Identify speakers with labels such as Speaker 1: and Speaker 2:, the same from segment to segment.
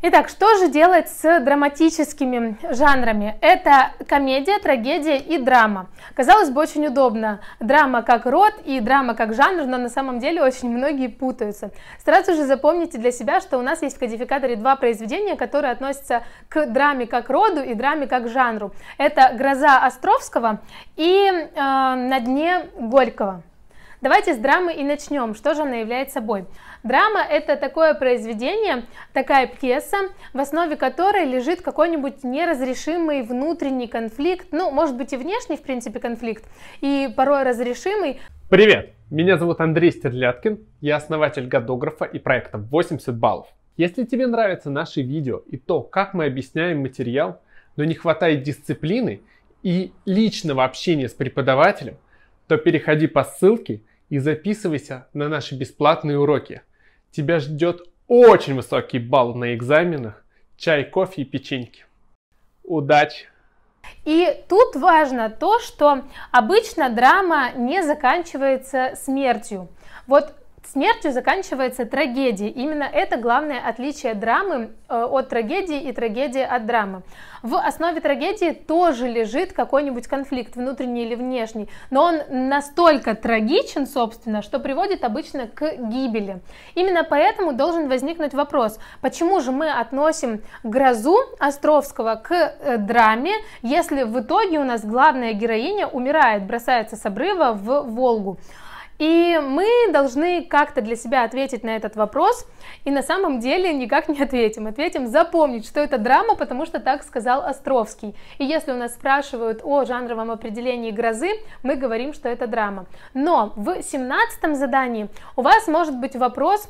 Speaker 1: Итак, что же делать с драматическими жанрами? Это комедия, трагедия и драма. Казалось бы, очень удобно. Драма как род и драма как жанр, но на самом деле очень многие путаются. Сразу же запомните для себя, что у нас есть в кодификаторе два произведения, которые относятся к драме как роду и драме как жанру. Это «Гроза Островского» и э, «На дне Горького». Давайте с драмы и начнем. Что же она является собой? Драма — это такое произведение, такая пьеса, в основе которой лежит какой-нибудь неразрешимый внутренний конфликт, ну, может быть, и внешний, в принципе, конфликт, и порой разрешимый.
Speaker 2: Привет! Меня зовут Андрей Стерлядкин, я основатель годографа и проекта 80 баллов. Если тебе нравятся наши видео и то, как мы объясняем материал, но не хватает дисциплины и личного общения с преподавателем, то переходи по ссылке и записывайся на наши бесплатные уроки. Тебя ждет очень высокий балл на экзаменах, чай, кофе и печеньки. Удачи!
Speaker 1: И тут важно то, что обычно драма не заканчивается смертью. Вот Смертью заканчивается трагедия. Именно это главное отличие драмы э, от трагедии и трагедии от драмы. В основе трагедии тоже лежит какой-нибудь конфликт, внутренний или внешний, но он настолько трагичен, собственно, что приводит обычно к гибели. Именно поэтому должен возникнуть вопрос, почему же мы относим грозу Островского к э, драме, если в итоге у нас главная героиня умирает, бросается с обрыва в Волгу. И мы должны как-то для себя ответить на этот вопрос, и на самом деле никак не ответим. Ответим запомнить, что это драма, потому что так сказал Островский. И если у нас спрашивают о жанровом определении грозы, мы говорим, что это драма. Но в 17 задании у вас может быть вопрос,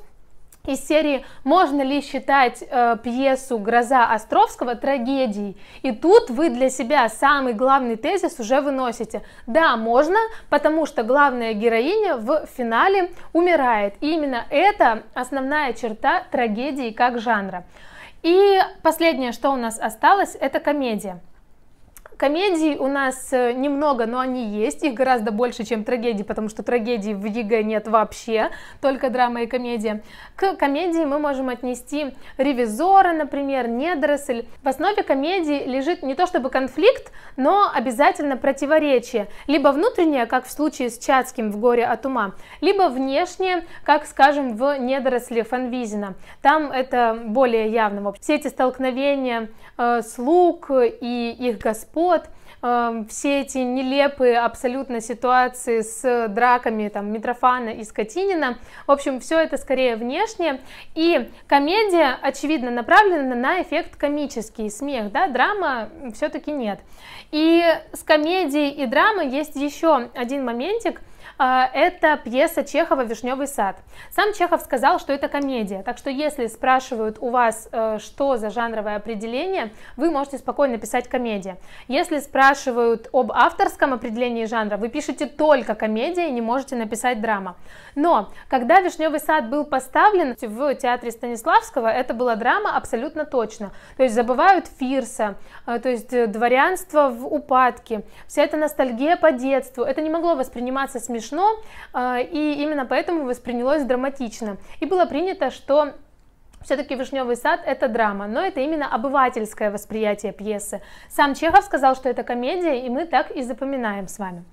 Speaker 1: из серии «Можно ли считать э, пьесу «Гроза Островского» трагедией?» И тут вы для себя самый главный тезис уже выносите. Да, можно, потому что главная героиня в финале умирает. И именно это основная черта трагедии как жанра. И последнее, что у нас осталось, это комедия. Комедий у нас э, немного, но они есть, их гораздо больше, чем трагедий, потому что трагедий в ЕГЭ нет вообще, только драма и комедия. К комедии мы можем отнести «Ревизора», например, «Недоросль». В основе комедии лежит не то чтобы конфликт, но обязательно противоречие, либо внутреннее, как в случае с Чацким в «Горе от ума», либо внешнее, как, скажем, в «Недоросле» Фанвизина. Там это более явно. Все эти столкновения э, слуг и их господ вот, эм, все эти нелепые абсолютно ситуации с драками там Митрофана и Скотинина. В общем, все это скорее внешнее И комедия, очевидно, направлена на эффект комический, смех, да, драма все-таки нет. И с комедией и драмой есть еще один моментик, а, это пьеса Чехова «Вишневый сад». Сам Чехов сказал, что это комедия, так что если спрашивают у вас, э, что за жанровое определение, вы можете спокойно писать комедия. Если спрашивают об авторском определении жанра, вы пишете только комедия и не можете написать драма. Но когда «Вишневый сад» был поставлен в театре Станиславского, это была драма абсолютно точно. То есть забывают Фирса, э, то есть э, дворянство в упадке, вся эта ностальгия по детству, это не могло восприниматься с смешно, а, и именно поэтому воспринялось драматично. И было принято, что все-таки «Вишневый сад» — это драма, но это именно обывательское восприятие пьесы. Сам Чехов сказал, что это комедия, и мы так и запоминаем с вами.